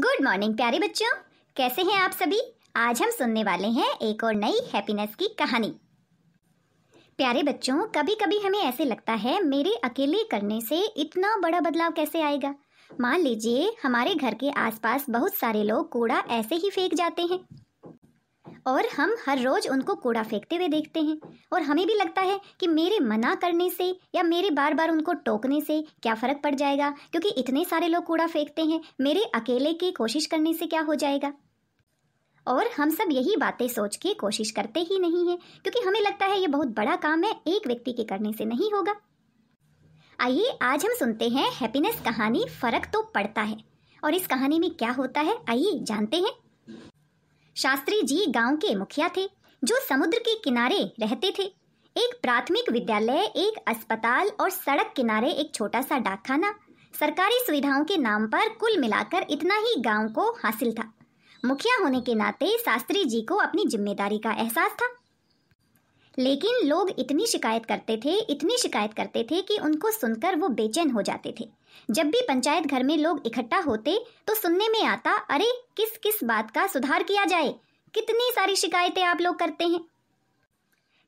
good morning प्यारे बच्चों कैसे हैं आप सभी आज हम सुनने वाले हैं एक और नई हैप्पीनेस की कहानी प्यारे बच्चों कभी कभी हमें ऐसे लगता है मेरे अकेले करने से इतना बड़ा बदलाव कैसे आएगा मान लीजिए हमारे घर के आसपास बहुत सारे लोग कूड़ा ऐसे ही फेंक जाते हैं और हम हर रोज़ उनको कूड़ा फेंकते हुए देखते हैं और हमें भी लगता है कि मेरे मना करने से या मेरे बार बार उनको टोकने से क्या फ़र्क पड़ जाएगा क्योंकि इतने सारे लोग कूड़ा फेंकते हैं मेरे अकेले की कोशिश करने से क्या हो जाएगा और हम सब यही बातें सोच के कोशिश करते ही नहीं हैं क्योंकि हमें लगता है ये बहुत बड़ा काम है एक व्यक्ति के करने से नहीं होगा आइए आज हम सुनते हैं हैप्पीनेस कहानी फ़र्क तो पड़ता है और इस कहानी में क्या होता है आइए जानते हैं शास्त्री जी गांव के मुखिया थे जो समुद्र के किनारे रहते थे एक प्राथमिक विद्यालय एक अस्पताल और सड़क किनारे एक छोटा सा डाकखाना सरकारी सुविधाओं के नाम पर कुल मिलाकर इतना ही गांव को हासिल था मुखिया होने के नाते शास्त्री जी को अपनी जिम्मेदारी का एहसास था लेकिन लोग इतनी शिकायत करते थे इतनी शिकायत करते थे कि उनको सुनकर वो बेचैन हो जाते थे जब भी पंचायत घर में लोग इकट्ठा होते तो सुनने में आता अरे किस किस बात का सुधार किया जाए कितनी सारी शिकायतें आप लोग करते हैं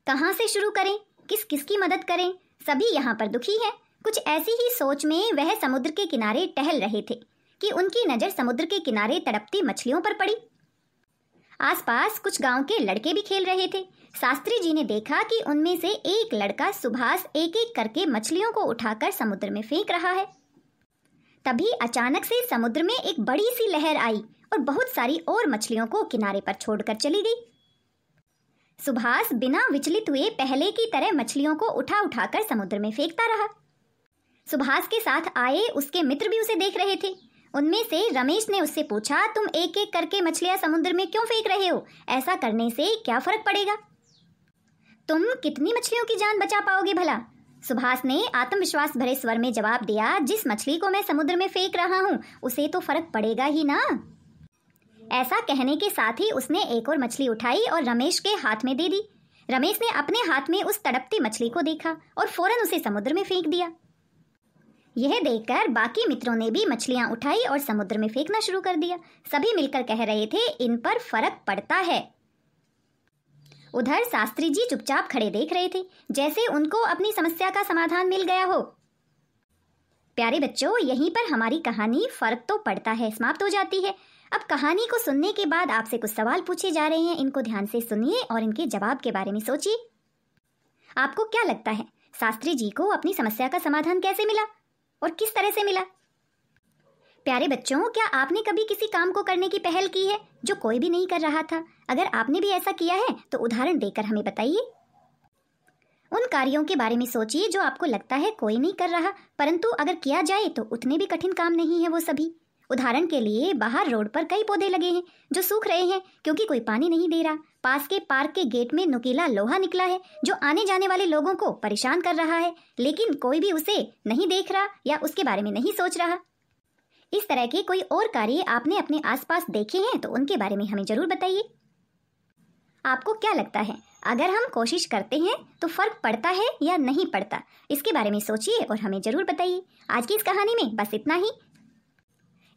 कहाँ से शुरू करें किस किस की मदद करें सभी यहाँ पर दुखी हैं कुछ ऐसी ही सोच में वह समुद्र के किनारे टहल रहे थे कि उनकी नज़र समुद्र के किनारे तड़पती मछलियों पर पड़ी आसपास कुछ गांव के लड़के भी खेल रहे थे शास्त्री जी ने देखा कि उनमें से एक लड़का सुभाष एक एक करके मछलियों को उठाकर समुद्र में फेंक रहा है तभी अचानक से समुद्र में एक बड़ी सी लहर आई और बहुत सारी और मछलियों को किनारे पर छोड़कर चली गई सुभाष बिना विचलित हुए पहले की तरह मछलियों को उठा उठाकर समुद्र में फेंकता रहा सुभाष के साथ आए उसके मित्र भी उसे देख रहे थे उनमें से रमेश ने उससे पूछा तुम एक एक करके मछलियां समुद्र में क्यों फेंक रहे हो ऐसा करने से क्या फर्क पड़ेगा तुम कितनी मछलियों की जान बचा पाओगे भला सुभाष ने आत्मविश्वास भरे स्वर में जवाब दिया जिस मछली को मैं समुद्र में फेंक रहा हूँ उसे तो फर्क पड़ेगा ही ना ऐसा कहने के साथ ही उसने एक और मछली उठाई और रमेश के हाथ में दे दी रमेश ने अपने हाथ में उस तड़पती मछली को देखा और फौरन उसे समुद्र में फेंक दिया यह देखकर बाकी मित्रों ने भी मछलियां उठाई और समुद्र में फेंकना शुरू कर दिया सभी मिलकर कह रहे थे इन पर फर्क पड़ता है उधर शास्त्री जी चुपचाप खड़े देख रहे थे जैसे उनको अपनी समस्या का समाधान मिल गया हो प्यारे बच्चों यहीं पर हमारी कहानी फर्क तो पड़ता है समाप्त हो जाती है अब कहानी को सुनने के बाद आपसे कुछ सवाल पूछे जा रहे हैं इनको ध्यान से सुनिए और इनके जवाब के बारे में सोचिए आपको क्या लगता है शास्त्री जी को अपनी समस्या का समाधान कैसे मिला और किस तरह से मिला प्यारे बच्चों क्या आपने कभी किसी काम को करने की पहल की है जो कोई भी नहीं कर रहा था अगर आपने भी ऐसा किया है तो उदाहरण देकर हमें बताइए उन कार्यों के बारे में सोचिए जो आपको लगता है कोई नहीं कर रहा परंतु अगर किया जाए तो उतने भी कठिन काम नहीं है वो सभी उदाहरण के लिए बाहर रोड पर कई पौधे लगे हैं जो सूख रहे हैं क्योंकि कोई पानी नहीं दे रहा पास के पार्क के गेट में नुकीला लोहा निकला है जो आने जाने वाले लोगों को परेशान कर रहा है लेकिन कोई भी उसे नहीं देख रहा या उसके बारे में नहीं सोच रहा इस तरह के कोई और कार्य आपने अपने आसपास देखे हैं तो उनके बारे में हमें जरूर बताइए आपको क्या लगता है अगर हम कोशिश करते हैं तो फर्क पड़ता है या नहीं पड़ता इसके बारे में सोचिए और हमें जरूर बताइए आज की इस कहानी में बस इतना ही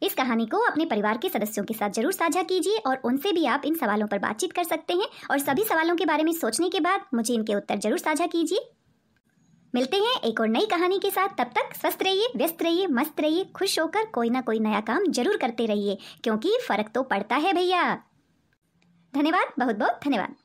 इस कहानी को अपने परिवार के सदस्यों के साथ जरूर साझा कीजिए और उनसे भी आप इन सवालों पर बातचीत कर सकते हैं और सभी सवालों के बारे में सोचने के बाद मुझे इनके उत्तर जरूर साझा कीजिए मिलते हैं एक और नई कहानी के साथ तब तक स्वस्थ रहिए व्यस्त रहिए मस्त रहिए खुश होकर कोई ना कोई नया काम जरूर करते रहिए क्योंकि फर्क तो पड़ता है भैया धन्यवाद बहुत बहुत धन्यवाद